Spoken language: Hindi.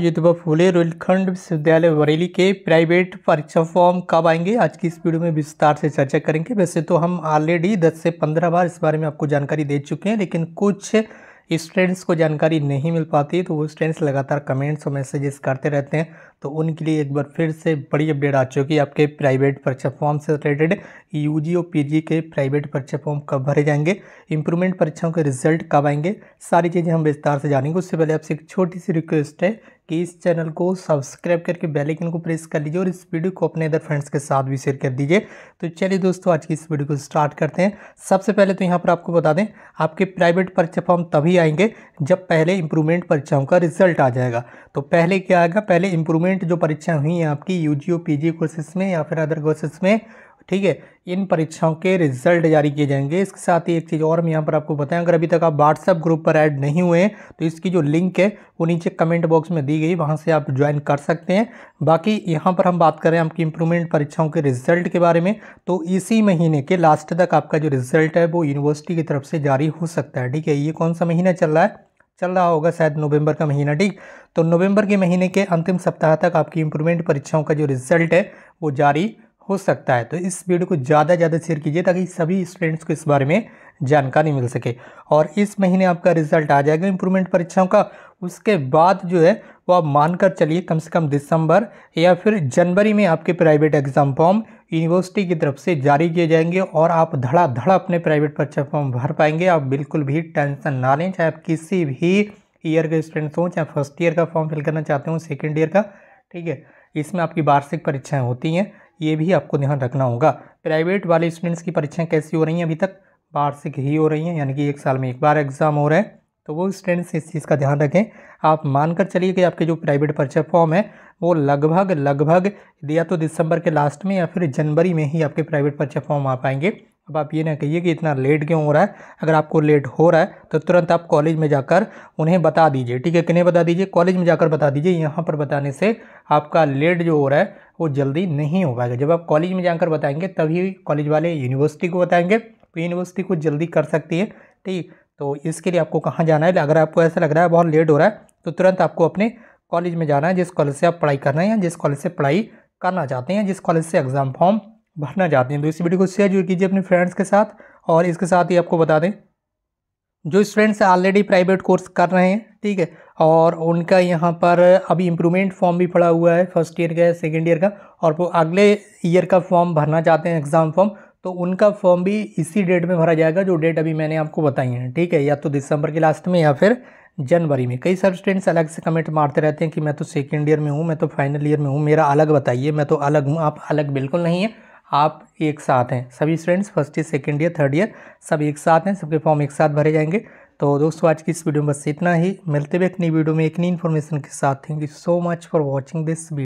युद्धवा फूले रुलखंड विश्वविद्यालय बरेली के प्राइवेट परीक्षा फॉर्म कब आएंगे आज की इस वीडियो में विस्तार से चर्चा करेंगे वैसे तो हम ऑलरेडी 10 से 15 बार इस बारे में आपको जानकारी दे चुके हैं लेकिन कुछ स्टूडेंट्स को जानकारी नहीं मिल पाती तो वो स्टूडेंट्स लगातार कमेंट्स और मैसेजेस करते रहते हैं तो उनके लिए एक बार फिर से बड़ी अपडेट आ चुकी है आपके प्राइवेट परीक्षा फॉर्म से रिलेटेड यूजी और पीजी के प्राइवेट परीक्षा फॉर्म कब भरे जाएंगे इंप्रूवमेंट परीक्षाओं के रिजल्ट कब आएंगे सारी चीज़ें हम विस्तार से जानेंगे उससे पहले आपसे एक छोटी सी रिक्वेस्ट है कि इस चैनल को सब्सक्राइब करके बेल आइकन को प्रेस कर लीजिए और इस वीडियो को अपने अदर फ्रेंड्स के साथ भी शेयर कर दीजिए तो चलिए दोस्तों आज की इस वीडियो को स्टार्ट करते हैं सबसे पहले तो यहाँ पर आपको बता दें आपके प्राइवेट परीक्षा फॉर्म तभी आएंगे जब पहले इंप्रूवमेंट परीक्षाओं का रिजल्ट आ जाएगा तो पहले क्या आएगा पहले इंप्रूवमेंट जो परीक्षाएँ हुई हैं आपकी यू जी कोर्सेस में या फिर अदर कोर्सेस में ठीक है इन परीक्षाओं के रिजल्ट जारी किए जाएंगे इसके साथ ही एक चीज़ और मैं यहाँ पर आपको बताएं अगर अभी तक आप व्हाट्सएप ग्रुप पर ऐड नहीं हुए हैं तो इसकी जो लिंक है वो नीचे कमेंट बॉक्स में दी गई वहाँ से आप ज्वाइन कर सकते हैं बाकी यहाँ पर हम बात कर रहे हैं आपकी इंप्रूवमेंट परीक्षाओं के रिजल्ट के बारे में तो इसी महीने के लास्ट तक आपका जो रिजल्ट है वो यूनिवर्सिटी की तरफ से जारी हो सकता है ठीक है ये कौन सा महीना चल रहा है चल रहा होगा शायद नवंबर का महीना ठीक तो नवंबर के महीने के अंतिम सप्ताह तक आपकी इंप्रूवमेंट परीक्षाओं का जो रिजल्ट है वो जारी हो सकता है तो इस वीडियो को ज़्यादा से ज़्यादा शेयर कीजिए ताकि सभी स्टूडेंट्स को इस बारे में जानकारी मिल सके और इस महीने आपका रिजल्ट आ जाएगा इंप्रूवमेंट परीक्षाओं का उसके बाद जो है वो आप मानकर चलिए कम से कम दिसंबर या फिर जनवरी में आपके प्राइवेट एग्ज़ाम फॉर्म यूनिवर्सिटी की तरफ से जारी किए जाएंगे और आप धड़ाधड़ अपने प्राइवेट परीक्षा फॉर्म भर पाएंगे आप बिल्कुल भी टेंशन ना लें चाहे आप किसी भी ईयर के स्टूडेंट्स हों चाहे फर्स्ट ईयर का फॉर्म फिल करना चाहते हो सेकेंड ईयर का ठीक है इसमें आपकी वार्षिक परीक्षाएँ होती हैं ये भी आपको ध्यान रखना होगा प्राइवेट वाले स्टूडेंट्स की परीक्षाएँ कैसी हो रही हैं अभी तक वार्षिक ही हो रही हैं यानी कि एक साल में एक बार एग्ज़ाम हो रहा है तो वो स्टूडेंट्स इस चीज़ का ध्यान रखें आप मानकर चलिए कि आपके जो प्राइवेट परीक्षा फॉर्म है वो लगभग लगभग या तो दिसंबर के लास्ट में या फिर जनवरी में ही आपके प्राइवेट परीक्षा फॉर्म आ पाएंगे अब आप ये ना कहिए कि इतना लेट क्यों हो रहा है अगर आपको लेट हो रहा है तो तुरंत आप कॉलेज में जाकर उन्हें बता दीजिए ठीक है किन्हें बता दीजिए कॉलेज में जाकर बता दीजिए यहाँ पर बताने से आपका लेट जो हो रहा है आपको जल्दी नहीं हो पाएगा जब आप कॉलेज में जाकर बताएंगे तभी कॉलेज वाले यूनिवर्सिटी को बताएंगे तो यूनिवर्सिटी को जल्दी कर सकती है ठीक तो इसके लिए आपको कहाँ जाना है अगर आपको ऐसा लग रहा है बहुत लेट हो रहा है तो तुरंत आपको अपने कॉलेज में जाना है जिस कॉलेज से आप पढ़ाई करना है या जिस कॉलेज से पढ़ाई करना चाहते हैं जिस कॉलेज से एग्ज़ाम फॉर्म भरना चाहते हैं तो इस वीडियो को शेयर जरूर कीजिए अपने फ्रेंड्स के साथ और इसके साथ ही आपको बता दें जो स्टूडेंट्स ऑलरेडी प्राइवेट कोर्स कर रहे हैं ठीक है और उनका यहाँ पर अभी इम्प्रूवमेंट फॉर्म भी पड़ा हुआ है फर्स्ट ईयर का सेकेंड ईयर का और वो अगले ईयर का फॉर्म भरना चाहते हैं एग्ज़ाम फॉर्म तो उनका फॉर्म भी इसी डेट में भरा जाएगा जो डेट अभी मैंने आपको बताई है ठीक है या तो दिसंबर के लास्ट में या फिर जनवरी में कई सारे स्टूडेंट्स अलग से कमेंट मारते रहते हैं कि मैं तो सेकेंड ईयर में हूँ मैं तो फाइनल ईयर में हूँ मेरा अलग बताइए मैं तो अलग हूँ आप अलग बिल्कुल नहीं है आप एक साथ हैं सभी students first year second year third year सब एक साथ हैं सबके फॉर्म एक साथ भरे जाएंगे तो दोस्तों आज की इस वीडियो में बस इतना ही मिलते हुए एक नई वीडियो में एक नई इन्फॉर्मेशन के साथ thank you so much for watching this video